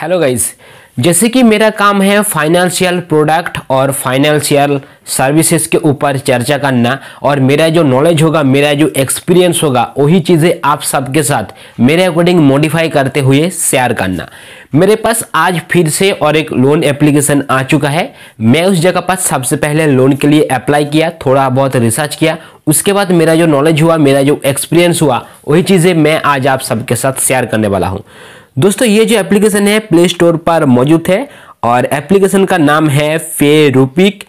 hello guys जैसे कि मेरा काम है फाइनेंशियल प्रोडक्ट और फाइनेंशियल सर्विसेज के ऊपर चर्चा करना और मेरा जो नॉलेज होगा मेरा जो एक्सपीरियंस होगा वही चीज़ें आप सबके साथ मेरे अकॉर्डिंग मॉडिफाई करते हुए शेयर करना मेरे पास आज फिर से और एक लोन एप्लीकेशन आ चुका है मैं उस जगह पर सबसे पहले लोन के लिए अप्लाई किया थोड़ा बहुत रिसर्च किया उसके बाद मेरा जो नॉलेज हुआ मेरा जो एक्सपीरियंस हुआ वही चीज़ें मैं आज आप सबके साथ शेयर करने वाला हूँ दोस्तों ये जो एप्लीकेशन है प्ले स्टोर पर मौजूद है और एप्लीकेशन का नाम है फे रूपिक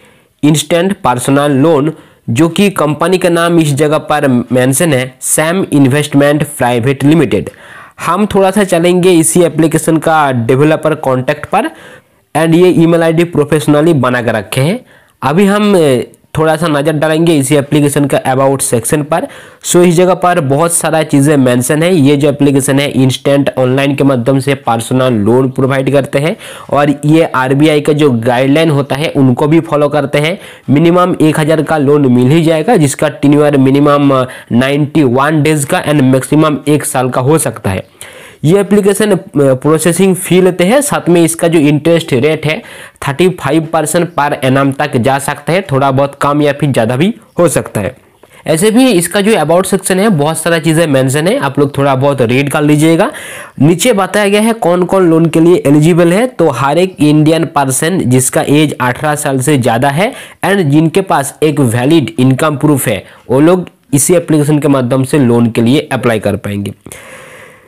इंस्टेंट पर्सनल लोन जो कि कंपनी का नाम इस जगह पर मेंशन है सैम इन्वेस्टमेंट प्राइवेट लिमिटेड हम थोड़ा सा चलेंगे इसी एप्लीकेशन का डेवलपर कॉन्टैक्ट पर एंड ये ईमेल आईडी प्रोफेशनली बना कर रखे हैं अभी हम थोड़ा सा नज़र डालेंगे इसी एप्लीकेशन का अबाउट सेक्शन पर सो इस जगह पर बहुत सारा चीज़ें मेंशन है ये जो एप्लीकेशन है इंस्टेंट ऑनलाइन के माध्यम से पर्सनल लोन प्रोवाइड करते हैं और ये आरबीआई का जो गाइडलाइन होता है उनको भी फॉलो करते हैं मिनिमम एक हज़ार का लोन मिल ही जाएगा जिसका टिन्यूअर मिनिमम नाइन्टी डेज का एंड मैक्सिमम एक साल का हो सकता है ये एप्लीकेशन प्रोसेसिंग फी लेते हैं साथ में इसका जो इंटरेस्ट रेट है thirty five percent per annum तक जा सकता है थोड़ा बहुत कम या फिर ज़्यादा भी हो सकता है ऐसे भी इसका जो अबाउट सेक्शन है बहुत सारा चीज़ें मेंशन है आप लोग थोड़ा बहुत रीड कर लीजिएगा नीचे बताया गया है कौन कौन लोन के लिए एलिजिबल है तो हर एक इंडियन पर्सन जिसका एज 18 साल से ज़्यादा है एंड जिनके पास एक वैलिड इनकम प्रूफ है वो लोग इसी एप्लीकेशन के माध्यम से लोन के लिए अप्लाई कर पाएंगे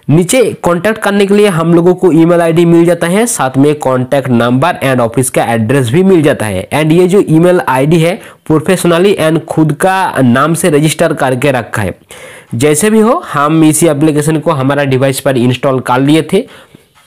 नीचे कांटेक्ट करने के लिए हम लोगों को ईमेल आईडी मिल जाता है साथ में कांटेक्ट नंबर एंड ऑफिस का एड्रेस भी मिल जाता है एंड ये जो ईमेल आईडी है प्रोफेशनली एंड खुद का नाम से रजिस्टर करके रखा है जैसे भी हो हम इसी एप्लीकेशन को हमारा डिवाइस पर इंस्टॉल कर लिए थे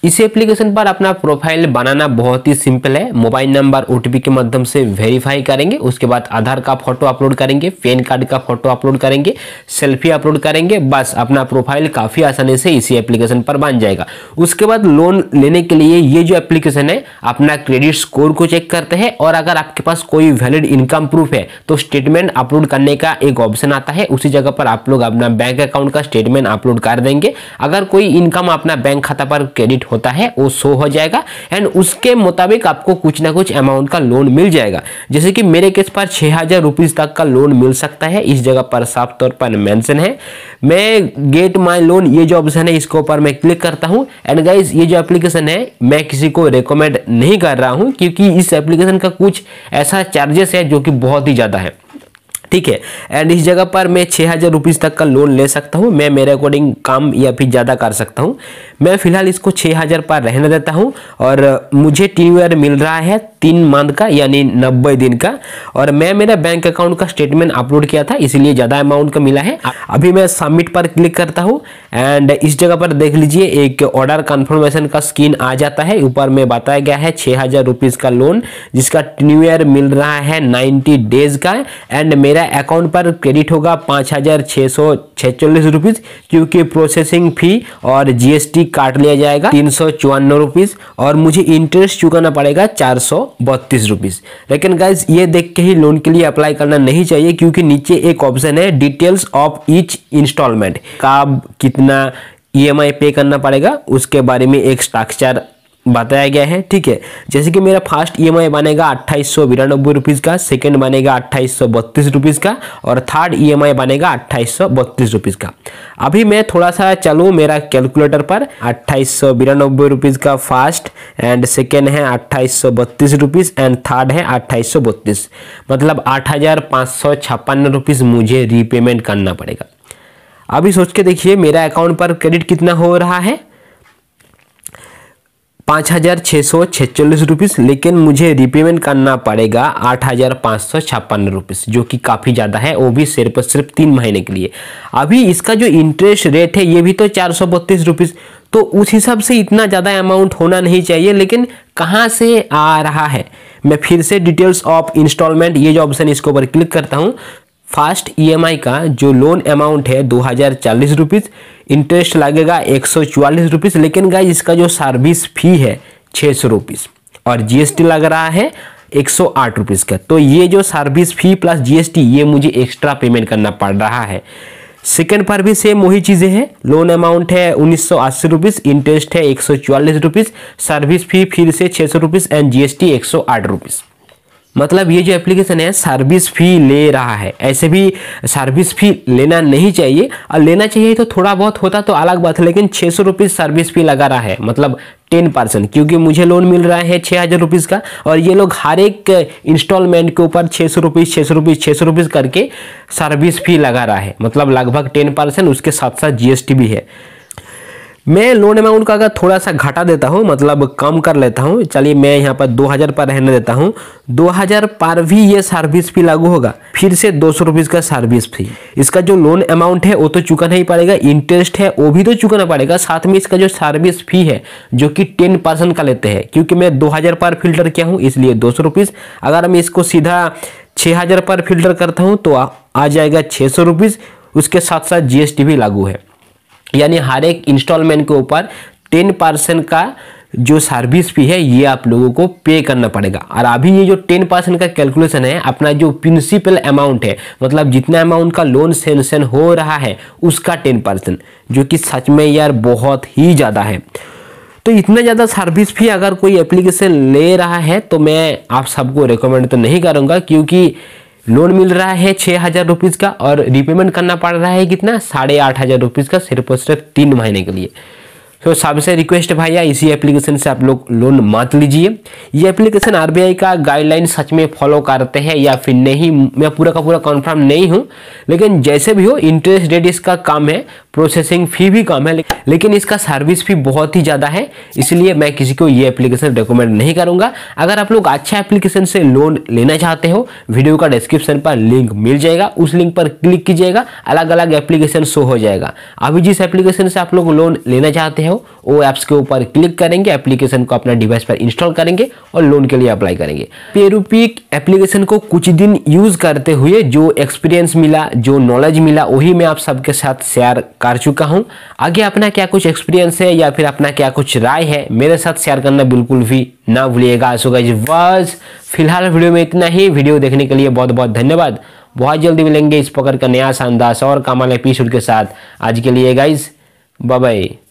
इस एप्लीकेशन पर अपना प्रोफाइल बनाना बहुत ही सिंपल है मोबाइल नंबर ओ के माध्यम से वेरीफाई करेंगे उसके बाद आधार का फोटो अपलोड करेंगे पैन कार्ड का फोटो अपलोड करेंगे सेल्फी अपलोड करेंगे बस अपना प्रोफाइल काफ़ी आसानी से इसी एप्लीकेशन पर बन जाएगा उसके बाद लोन लेने के लिए ये जो एप्लीकेशन है अपना क्रेडिट स्कोर को चेक करते हैं और अगर आपके पास कोई वैलिड इनकम प्रूफ है तो स्टेटमेंट अपलोड करने का एक ऑप्शन आता है उसी जगह पर आप लोग अपना बैंक अकाउंट का स्टेटमेंट अपलोड कर देंगे अगर कोई इनकम अपना बैंक खाता पर क्रेडिट होता है वो शो हो जाएगा एंड उसके मुताबिक आपको कुछ ना कुछ अमाउंट का लोन मिल जाएगा जैसे कि मेरे केस पर छः हज़ार रुपीज़ तक का लोन मिल सकता है इस जगह पर साफ तौर पर मेंशन है मैं गेट माय लोन ये जो ऑप्शन है इसके ऊपर मैं क्लिक करता हूँ एंड गाइज ये जो एप्लीकेशन है मैं किसी को रिकमेंड नहीं कर रहा हूँ क्योंकि इस एप्लीकेशन का कुछ ऐसा चार्जेस है जो कि बहुत ही ज़्यादा है ठीक है एंड इस जगह पर मैं छः हज़ार रुपीज़ तक का लोन ले सकता हूँ मैं मेरे अकॉर्डिंग काम या फिर ज़्यादा कर सकता हूँ मैं फिलहाल इसको 6000 पर रहने देता हूँ और मुझे टीवीआर मिल रहा है तीन मंथ का यानी नब्बे दिन का और मैं मेरा बैंक अकाउंट का स्टेटमेंट अपलोड किया था इसलिए ज़्यादा अमाउंट का मिला है अभी मैं सबमिट पर क्लिक करता हूँ एंड इस जगह पर देख लीजिए एक ऑर्डर कन्फर्मेशन का स्क्रीन आ जाता है ऊपर में बताया गया है छः हज़ार रुपीज़ का लोन जिसका न्यू ईयर मिल रहा है नाइन्टी डेज़ का एंड मेरा अकाउंट पर क्रेडिट होगा पाँच हज़ार छः सौ छः क्योंकि प्रोसेसिंग फ़ी और टी काट लिया जाएगा तीन सौ चौवान रुपीज और मुझे इंटरेस्ट चुकाना पड़ेगा चार सौ बत्तीस रुपीज लेकिन गाइज ये देख के ही लोन के लिए अप्लाई करना नहीं चाहिए क्योंकि नीचे एक ऑप्शन है डिटेल्स ऑफ ईच इंस्टॉलमेंट कब कितना ई e पे करना पड़ेगा उसके बारे में एक स्ट्रक्चर बताया गया है ठीक है जैसे कि मेरा फर्स्ट ईएमआई e बनेगा अट्ठाईस सौ बिरानबे रुपीज़ का सेकेंड बनेगा अट्ठाईस सौ बत्तीस रुपीज़ का और थर्ड ईएमआई e बनेगा अट्ठाईस सौ बत्तीस रुपीज़ का अभी मैं थोड़ा सा चलूँ मेरा कैलकुलेटर पर अट्ठाईस सौ बिरानबे रुपीज़ का फर्स्ट एंड सेकेंड है अट्ठाईस सौ बत्तीस रुपीज़ एंड थर्ड है अट्ठाईस सौ बत्तीस मतलब आठ हज़ार पाँच सौ छप्पन रुपीज़ मुझे रीपेमेंट करना पड़ेगा अभी सोच के देखिए मेरा अकाउंट पर क्रेडिट कितना हो रहा है पाँच हज़ार छः सौ छचालीस रुपीज़ लेकिन मुझे रिपेमेंट करना पड़ेगा आठ हज़ार पाँच सौ छप्पन रुपीज़ जो कि काफ़ी ज़्यादा है वो भी सिर्फ सिर्फ तीन महीने के लिए अभी इसका जो इंटरेस्ट रेट है ये भी तो चार सौ बत्तीस रुपीज़ तो उस हिसाब से इतना ज़्यादा अमाउंट होना नहीं चाहिए लेकिन कहाँ से आ रहा है मैं फिर से डिटेल्स ऑफ इंस्टॉलमेंट ये जो ऑप्शन इसके ऊपर क्लिक करता हूँ फास्ट ईएमआई e का जो लोन अमाउंट है दो हज़ार चालीस रुपीज़ इंटरेस्ट लगेगा एक सौ चवालीस रुपीज़ लेकिन गाइज इसका जो सर्विस फी है छः सौ रुपीज़ और जीएसटी लग रहा है एक सौ आठ रुपीज़ का तो ये जो सर्विस फी प्लस जीएसटी ये मुझे एक्स्ट्रा पेमेंट करना पड़ रहा है सेकेंड पर भी सेम वही चीज़ें हैं लोन अमाउंट है उन्नीस सौ अस्सी इंटरेस्ट है एक सौ चवालीस रुपीज़ सर्विस फी फिर से छः सौ रुपीज़ एंड जीएसटी एक सौ आठ रुपीज़ मतलब ये जो एप्लीकेशन है सर्विस फ़ी ले रहा है ऐसे भी सर्विस फ़ी लेना नहीं चाहिए और लेना चाहिए तो थोड़ा बहुत होता तो अलग बात है लेकिन छः सौ रुपीज़ सर्विस फ़ी लगा रहा है मतलब टेन परसेंट क्योंकि मुझे लोन मिल रहा है छः हज़ार रुपीज़ का और ये लोग हर एक इंस्टॉलमेंट के ऊपर छः सौ रुपीज़ छः सौ रुपीज़ छः सौ रुपीज़ करके सर्विस फ़ी लगा रहा है मतलब लगभग टेन परसेंट उसके साथ साथ जीएसटी भी है मैं लोन अमाउंट का अगर थोड़ा सा घटा देता हूँ मतलब कम कर लेता हूँ चलिए मैं यहाँ पर 2000 पर रहने देता हूँ 2000 पर भी ये सर्विस फी लागू होगा फिर से दो सौ का सर्विस फी इसका जो लोन अमाउंट है वो तो चुका नहीं पड़ेगा इंटरेस्ट है वो भी तो चुकाना पड़ेगा साथ में इसका जो सर्विस फी है जो कि टेन परसेंट का लेते हैं क्योंकि मैं दो हज़ार पर फिल्टर किया हूँ इसलिए दो सौ अगर मैं इसको सीधा छः हज़ार पर फिल्टर करता हूँ तो आ, जाएगा छः सौ उसके साथ साथ जी भी लागू है यानी हर एक इंस्टॉलमेंट के ऊपर टेन परसेंट का जो सर्विस फी है ये आप लोगों को पे करना पड़ेगा और अभी ये जो टेन परसेंट का कैलकुलेशन है अपना जो प्रिंसिपल अमाउंट है मतलब जितना अमाउंट का लोन सेंशन हो रहा है उसका टेन परसेंट जो कि सच में यार बहुत ही ज़्यादा है तो इतना ज़्यादा सर्विस फी अगर कोई एप्लीकेशन ले रहा है तो मैं आप सबको रिकमेंड तो नहीं करूँगा क्योंकि लोन मिल रहा है छः हज़ार रुपीज़ का और रिपेमेंट करना पड़ रहा है कितना साढ़े आठ हज़ार रुपीज़ का सिर्फ और सिर्फ तीन महीने के लिए तो सबसे रिक्वेस्ट भैया इसी एप्लीकेशन से आप लोग लोन मत लीजिए ये एप्लीकेशन आरबीआई का गाइडलाइन सच में फॉलो करते हैं या फिर नहीं मैं पूरा का पूरा कंफर्म नहीं हूँ लेकिन जैसे भी हो इंटरेस्ट रेट इसका कम है प्रोसेसिंग फ़ी भी कम है लेकिन इसका सर्विस फी बहुत ही ज़्यादा है इसलिए मैं किसी को ये एप्लीकेशन रिकमेंड नहीं करूँगा अगर आप लोग अच्छा एप्लीकेशन से लोन लेना चाहते हो वीडियो का डिस्क्रिप्शन पर लिंक मिल जाएगा उस लिंक पर क्लिक कीजिएगा अलग अलग एप्लीकेशन शो हो जाएगा अभी जिस एप्लीकेशन से आप लोग लोन लेना चाहते हो वो ऐप्स के ऊपर क्लिक करेंगे एप्लीकेशन को अपना डिवाइस पर इंस्टॉल करेंगे और लोन के लिए अप्लाई करेंगे पेरूपिक एप्लीकेशन को कुछ दिन यूज़ करते हुए जो एक्सपीरियंस मिला जो नॉलेज मिला वही मैं आप सबके साथ शेयर कर कर चुका हूँ आगे अपना क्या कुछ एक्सपीरियंस है या फिर अपना क्या कुछ राय है मेरे साथ शेयर करना बिल्कुल भी ना भूलिएगा सो गाइज बस फिलहाल वीडियो में इतना ही वीडियो देखने के लिए बहुत बहुत धन्यवाद बहुत जल्दी मिलेंगे इस पकड़ का नया शानदार और कामाल एपिसोड के साथ आज के लिए गाइज बाय